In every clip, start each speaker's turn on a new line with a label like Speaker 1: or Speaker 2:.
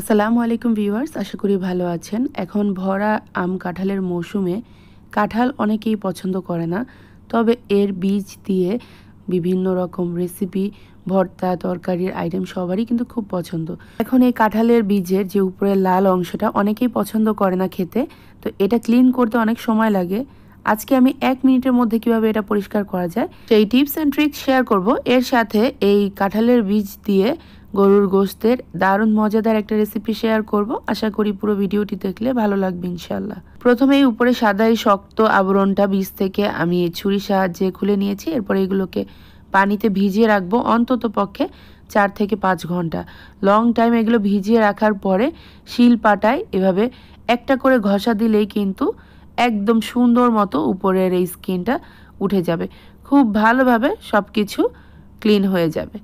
Speaker 1: আসসালামু আলাইকুম ভিউয়ার্স আশা করি ভালো আছেন এখন ভরা আম কাঁঠালের মৌসুমে কাঁঠাল অনেকেই পছন্দ করে না তবে এর বীজ দিয়ে বিভিন্ন রকম রেসিপি ভর্তা তরকারির আইটেম সবারই কিন্তু খুব পছন্দ এখন এই কাঁঠালের বীজের যে উপরে লাল অংশটা অনেকেই পছন্দ করে না খেতে তো এটা ক্লিন করতে অনেক সময় লাগে আজকে আমি এক মিনিটের মধ্যে কিভাবে এটা পরিষ্কার করা যায় সেই টিপস অ্যান্ড ট্রিক্স শেয়ার করব এর সাথে এই কাঁঠালের বীজ দিয়ে গরুর গোস্তের দারুণ মজাদার একটা রেসিপি শেয়ার করব আশা করি পুরো ভিডিওটি দেখলে ভালো লাগবে ইনশাল্লাহ প্রথমে এই উপরে সাদা এই শক্ত আবরণটা বীজ থেকে আমি ছুরির সাহায্যে খুলে নিয়েছি এরপরে এগুলোকে পানিতে ভিজিয়ে রাখবো অন্তত পক্ষে চার থেকে পাঁচ ঘন্টা লং টাইম এগুলো ভিজিয়ে রাখার পরে শিল পাটায় এভাবে একটা করে ঘষা দিলেই কিন্তু একদম সুন্দর মতো উপরের এই স্কিনটা উঠে যাবে খুব ভালোভাবে সব কিছু ক্লিন হয়ে যাবে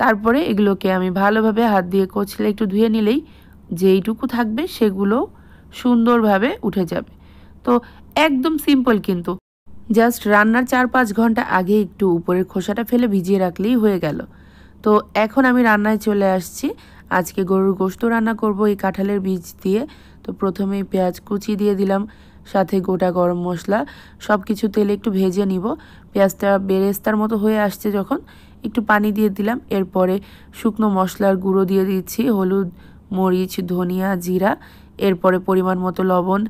Speaker 1: তারপরে এগুলোকে আমি ভালোভাবে হাত দিয়ে কচলে একটু ধুয়ে নিলেই যেইটুকু থাকবে সেগুলো সুন্দরভাবে উঠে যাবে তো একদম সিম্পল কিন্তু জাস্ট রান্নার চার পাঁচ ঘন্টা আগে একটু উপরের খোসাটা ফেলে ভিজিয়ে রাখলেই হয়ে গেল তো এখন আমি রান্নায় চলে আসছি আজকে গরুর গোস্ত রান্না করব এই কাঁঠালের বীজ দিয়ে তো প্রথমে পেঁয়াজ কুচি দিয়ে দিলাম সাথে গোটা গরম মশলা সব কিছু তেলে একটু ভেজে নিব পেঁয়াজটা বেরেস্তার মতো হয়ে আসছে যখন একটু পানি দিয়ে দিলাম এরপরে শুকনো মশলার গুঁড়ো দিয়ে দিচ্ছি হলুদ মরিচ ধনিয়া জিরা এরপরে পরিমাণ মতো লবণ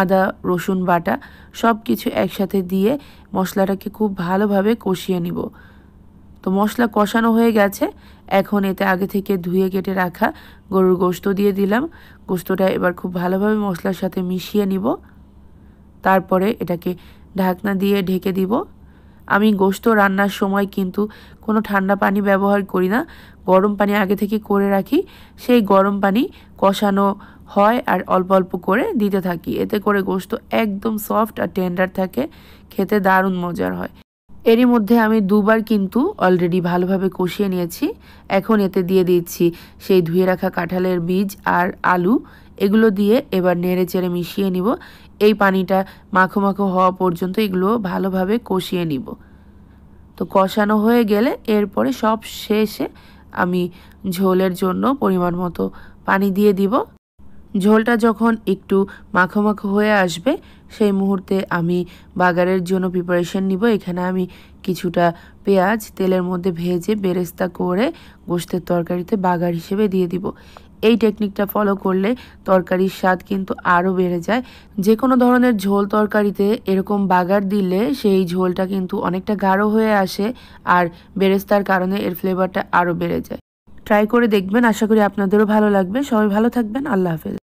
Speaker 1: আদা রসুন বাটা সব কিছু একসাথে দিয়ে মশলাটাকে খুব ভালোভাবে কষিয়ে নিব তো মশলা কষানো হয়ে গেছে এখন এতে আগে থেকে ধুয়ে কেটে রাখা গরুর গোস্ত দিয়ে দিলাম গোস্তটা এবার খুব ভালোভাবে মশলার সাথে মিশিয়ে নিব তারপরে এটাকে ঢাকনা দিয়ে ঢেকে দিব আমি গোস্ত রান্নার সময় কিন্তু কোনো ঠান্ডা পানি ব্যবহার করি না গরম পানি আগে থেকে করে রাখি সেই গরম পানি কষানো হয় আর অল্প অল্প করে দিতে থাকি এতে করে গোস্ত একদম সফট আর টেন্ডার থাকে খেতে দারুণ মজার হয় এরই মধ্যে আমি দুবার কিন্তু অলরেডি ভালোভাবে কষিয়ে নিয়েছি এখন এতে দিয়ে দিচ্ছি সেই ধুয়ে রাখা কাঁঠালের বীজ আর আলু এগুলো দিয়ে এবার নেড়ে চেড়ে মিশিয়ে নিব এই পানিটা মাখো মাখো হওয়া পর্যন্ত এগুলো ভালোভাবে কষিয়ে নিব তো কষানো হয়ে গেলে এরপরে সব শেষে আমি ঝোলের জন্য পরিমাণ মতো পানি দিয়ে দিব ঝোলটা যখন একটু মাখো মাখো হয়ে আসবে সেই মুহূর্তে আমি বাগারের জন্য প্রিপারেশন নিব এখানে আমি কিছুটা পেঁয়াজ তেলের মধ্যে ভেজে বেরেস্তা করে গোষ্ঠের তরকারিতে বাগার হিসেবে দিয়ে দিব এই টেকনিকটা ফলো করলে তরকারির স্বাদ কিন্তু আরও বেড়ে যায় যে কোনো ধরনের ঝোল তরকারিতে এরকম বাগার দিলে সেই ঝোলটা কিন্তু অনেকটা গাঢ় হয়ে আসে আর বেরেস্তার কারণে এর ফ্লেভারটা আরও বেড়ে যায় ট্রাই করে দেখবেন আশা করি আপনাদেরও ভালো লাগবে সবাই ভালো থাকবেন আল্লাহ হাফেজ